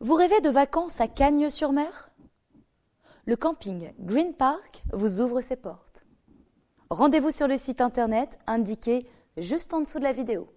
Vous rêvez de vacances à Cagnes-sur-Mer Le camping Green Park vous ouvre ses portes. Rendez-vous sur le site internet indiqué juste en dessous de la vidéo.